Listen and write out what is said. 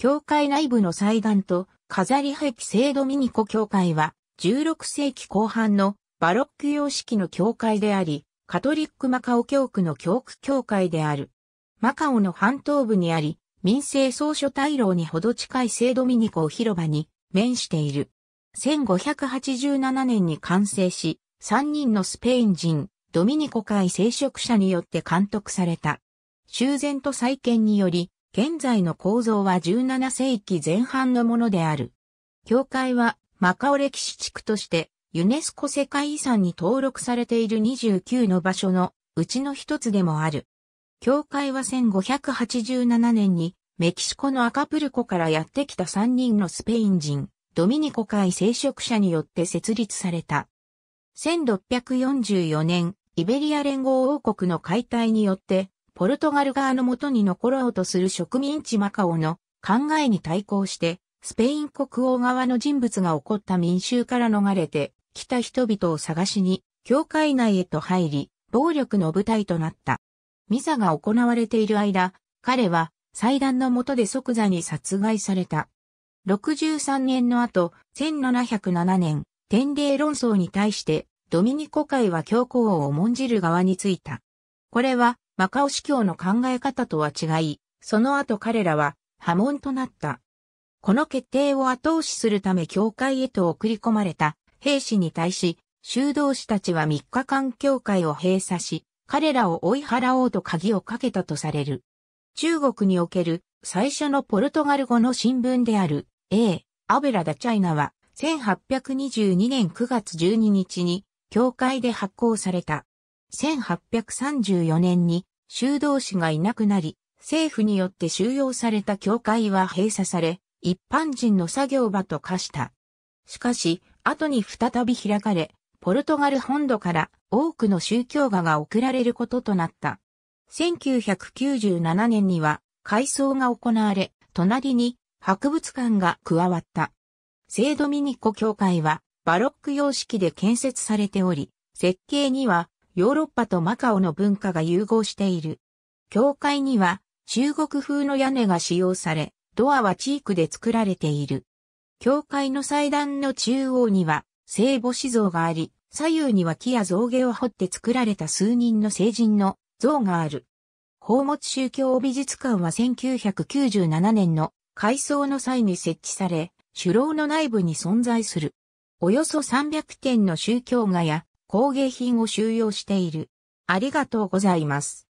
教会内部の祭壇と飾り壁聖ドミニコ教会は16世紀後半のバロック様式の教会であり、カトリックマカオ教区の教区教会である。マカオの半東部にあり、民政総書大楼にほど近い聖ドミニコを広場に面している。1587年に完成し、3人のスペイン人、ドミニコ会聖職者によって監督された。修繕と再建により、現在の構造は17世紀前半のものである。教会はマカオ歴史地区としてユネスコ世界遺産に登録されている29の場所のうちの一つでもある。教会は1587年にメキシコのアカプルコからやってきた3人のスペイン人、ドミニコ会聖職者によって設立された。1644年、イベリア連合王国の解体によってポルトガル側の元に残ろうとする植民地マカオの考えに対抗して、スペイン国王側の人物が起こった民衆から逃れて来た人々を探しに、教会内へと入り、暴力の舞台となった。ミサが行われている間、彼は祭壇の下で即座に殺害された。63年の後、1707年、天霊論争に対して、ドミニコ会は教皇を重んじる側についた。これは、マカオ司教の考え方とは違い、その後彼らは波紋となった。この決定を後押しするため教会へと送り込まれた兵士に対し、修道士たちは3日間教会を閉鎖し、彼らを追い払おうと鍵をかけたとされる。中国における最初のポルトガル語の新聞である A、アベラダチャイナは1822年9月12日に教会で発行された。1834年に修道士がいなくなり、政府によって収容された教会は閉鎖され、一般人の作業場と化した。しかし、後に再び開かれ、ポルトガル本土から多くの宗教画が送られることとなった。1997年には改装が行われ、隣に博物館が加わった。聖ドミニコ教会はバロック様式で建設されており、設計にはヨーロッパとマカオの文化が融合している。教会には中国風の屋根が使用され、ドアはチークで作られている。教会の祭壇の中央には聖母子像があり、左右には木や象牙を掘って作られた数人の聖人の像がある。宝物宗教美術館は1997年の改装の際に設置され、首楼の内部に存在する。およそ300点の宗教画や工芸品を収容している。ありがとうございます。